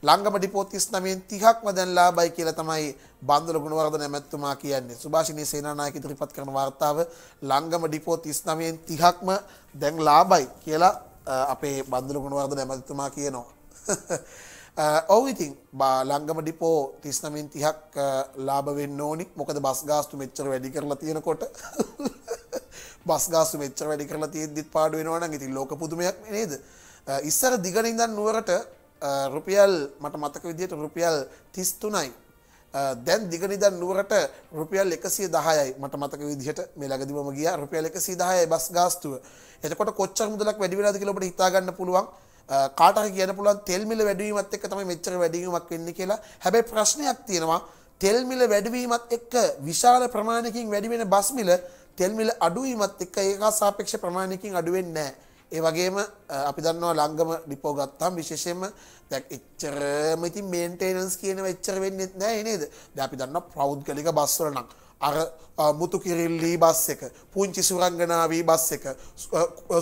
ලංගම depot 39න් 30ක්ම දැන් ලාභයි කියලා තමයි බන්දුල ගුණවර්ධන මැතිතුමා කියන්නේ. සුභාෂිනී සේනානායක ඉදිරිපත් කරන වார்த்தාව ලංගම ඩිපෝ 39න් 30ක්ම දැන් ලාභයි කියලා අපේ බන්දුල ගුණවර්ධන මැතිතුමා කියනවා. ඔව් ඉතින් ලංගම ඩිපෝ 39න් 30ක් ලාභ වෙන්න ඕනි. මොකද බස් ගාස්තු මෙච්චර වැඩි කරලා තියෙනකොට බස් ගාස්තු මෙච්චර වැඩි කරලා තියෙද්දිත් පාඩු වෙනවා නම් ඉතින් ලෝක පුදුමයක් නේද? ඉස්සර දිගනින්දන් නුවරට රුපියල් මට මතක විදියට රුපියල් තිස්තුනයි දැන් දිගනිදන් නුවරට රුපියල් එකසිය දහයයි මට මතක විදිහට මේ ලගදිමම ගිය රුපියල් එකසි දහයයි බස් ගාස්තුව එතකොට කොච්චර මුදලක් වැඩිවෙලාද කියලට හිතාගන්න පුළුවන් කාටහ කියන පුළුවන් තෙල්මිල වැඩුවීමත් එක්ක තමයි මෙච්චර වැඩීමක් වෙන්නේ කියලා හැබැයි ප්‍රශ්නයක් තියෙනවා තෙල්මිල වැඩුවීමත් එක්ක විශාල ප්‍රමාණයකින් වැඩිවෙන බස්මිල තෙල්මිල අඩුවීමත් එක්ක ඒකා සාපේක්ෂ ප්‍රමාණයකින් අඩුවෙන්නේ නැහැ ඒ වගේම අපි දන්නවා ලංගම ඩිපෝ ගත්තාම විශේෂයෙන්ම දැන් එච්චරම ඉතින් මේන්ටේනන්ස් කියන වෙච්චර වෙන්නේ නැහැ නේද? දැන් අපි දන්නවා ප්‍රවුඩ් කලික බස් වල නම් අර මුතු කිරිල්ලී බස් එක පුංචි සුරංගනාවී බස් එක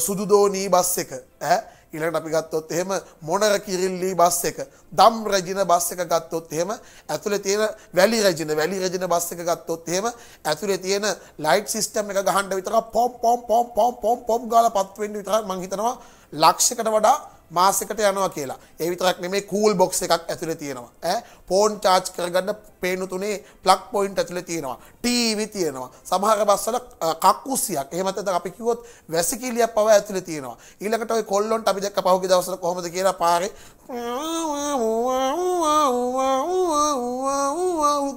සුදුදෝනී බස් එක ඇ ඉලට අපි ගත්තොත් එහෙම මොනර කිරිල්ලී බස් එක දම් රජින බස් එක ගත්තොත් එහෙම ඇතුළේ තියෙන වැලි රජින වැලි රජින බස් එක ගත්තොත් එහෙම ඇතුළේ තියෙන ලයිට් සිස්ටම් එක ගහන්න විතරක් පොම් පොම් පොම් පොම් පොම් පොම් ගාලා පත් වෙන්න විතරක් මං හිතනවා ලක්ෂයකට වඩා මාසකට යනවා කියලා ඒ විතරක් නෙමේ කූල් බොක්ස් එකක් ඇතුළේ තියෙනවා ඈ ෆෝන් චාර්ජ් කරගන්න පේනු තුනේ ප්ලග් පොයින්ට් ඇතුළේ තියෙනවා ටීවී තියෙනවා සමහර බස්වල කක්කුස්සියක් එහෙම නැත්නම් අපි කිව්වොත් වැසිකිළියක් පව ඇතුළේ තියෙනවා ඊළඟට ওই කොල්ලොන්ට අපි දැක්ක පහුගිය දවස්වල කොහොමද කියලා පාරේ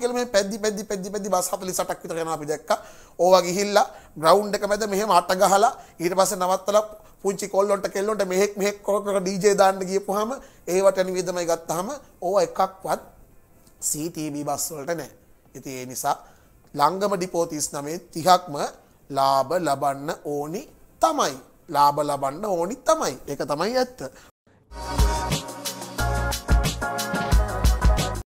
කියලා මේ පැද්දි පැද්දි පැද්දි පැද්දි බස් 48ක් විතර යනවා අපි දැක්කා ඕවා ගිහිල්ලා ග්‍රවුන්් එක මැද මෙහෙම අට ගහලා ඊට පස්සේ නවත්තලා පුංචි කොල්ලොන්ට කෙල්ලොන්ට මෙහෙක් මෙහෙක් කර ඩීජේ දාන්න ගියපුවාම ඒවට නිවේදනය ගත්තාම ඕවා එකක්වත් CTB බස් වලට නැහැ. ඉතින් ඒ නිසා ලංගම ඩිපෝ 39 30ක්ම ලාභ ලබන්න ඕනි තමයි. ලාභ ලබන්න ඕනි තමයි. ඒක තමයි ඇත්ත.